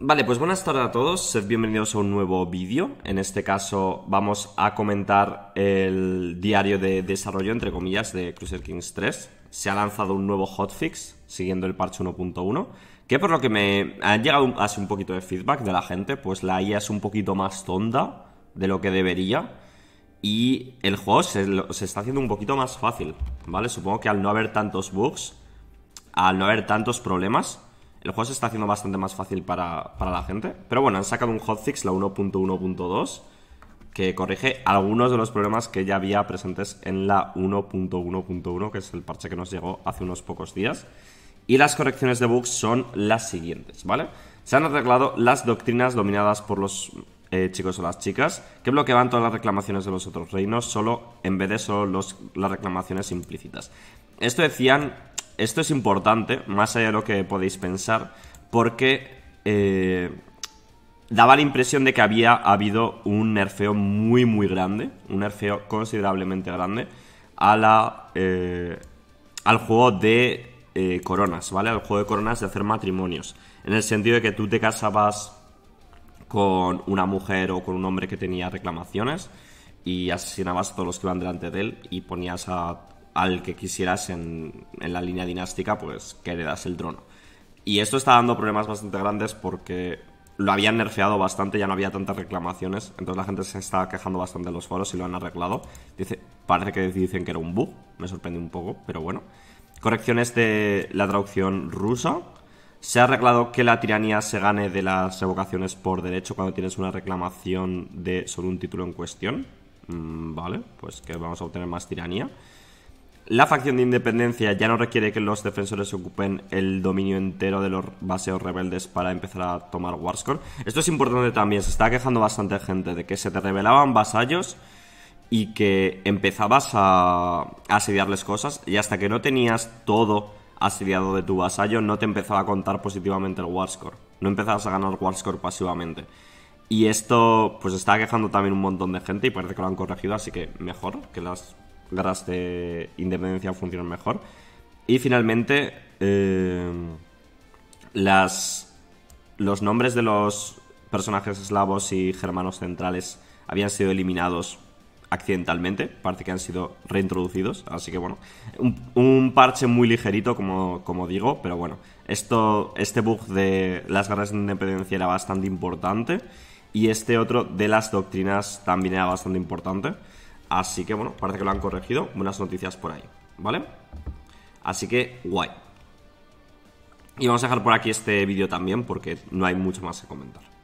Vale, pues buenas tardes a todos, sed bienvenidos a un nuevo vídeo. En este caso vamos a comentar el diario de desarrollo, entre comillas, de Cruiser Kings 3. Se ha lanzado un nuevo hotfix siguiendo el parche 1.1, que por lo que me ha llegado hace un poquito de feedback de la gente, pues la IA es un poquito más tonda de lo que debería y el juego se, se está haciendo un poquito más fácil, ¿vale? Supongo que al no haber tantos bugs, al no haber tantos problemas, el juego se está haciendo bastante más fácil para, la gente. Pero bueno, han sacado un hotfix, la 1.1.2, que corrige algunos de los problemas que ya había presentes en la 1.1.1, que es el parche que nos llegó hace unos pocos días. Y las correcciones de bugs son las siguientes, ¿vale? Se han arreglado las doctrinas dominadas por los eh, chicos o las chicas, que bloqueaban todas las reclamaciones de los otros reinos, solo en vez de solo las reclamaciones implícitas. Esto decían esto es importante, más allá de lo que podéis pensar, porque eh, daba la impresión de que había habido un nerfeo muy, muy grande, un nerfeo considerablemente grande, a la, eh, al juego de eh, coronas, ¿vale? Al juego de coronas de hacer matrimonios. En el sentido de que tú te casabas con una mujer o con un hombre que tenía reclamaciones y asesinabas a todos los que iban delante de él y ponías a al que quisieras en, la línea dinástica, pues que heredas el trono. Y esto está dando problemas bastante grandes porque lo habían nerfeado bastante, ya no había tantas reclamaciones, entonces la gente se está quejando bastante en los foros y lo han arreglado. Dice, parece que dicen que era un bug, me sorprende un poco, pero bueno. Correcciones de la traducción rusa. Se ha arreglado que la tiranía se gane de las evocaciones por derecho cuando tienes una reclamación de sobre un título en cuestión. Mm, vale, pues que vamos a obtener más tiranía. La facción de independencia ya no requiere que los defensores ocupen el dominio entero de los baseos rebeldes para empezar a tomar Warscore. Esto es importante también, se está quejando bastante gente de que se te rebelaban vasallos y que empezabas a asediarles cosas y hasta que no tenías todo asediado de tu vasallo no te empezaba a contar positivamente el Warscore. No empezabas a ganar Warscore pasivamente. Y esto pues está quejando también un montón de gente y parece que lo han corregido, así que mejor que las guerras de independencia funcionan mejor. Y finalmente, eh, las, los nombres de los personajes eslavos y germanos centrales habían sido eliminados accidentalmente, parece que han sido reintroducidos, así que bueno, un, parche muy ligerito como, digo, pero bueno, esto, este bug de las guerras de independencia era bastante importante y este otro de las doctrinas también era bastante importante. Así que bueno, parece que lo han corregido. Buenas noticias por ahí, ¿vale? Así que guay. Y vamos a dejar por aquí este vídeo también porque no hay mucho más que comentar.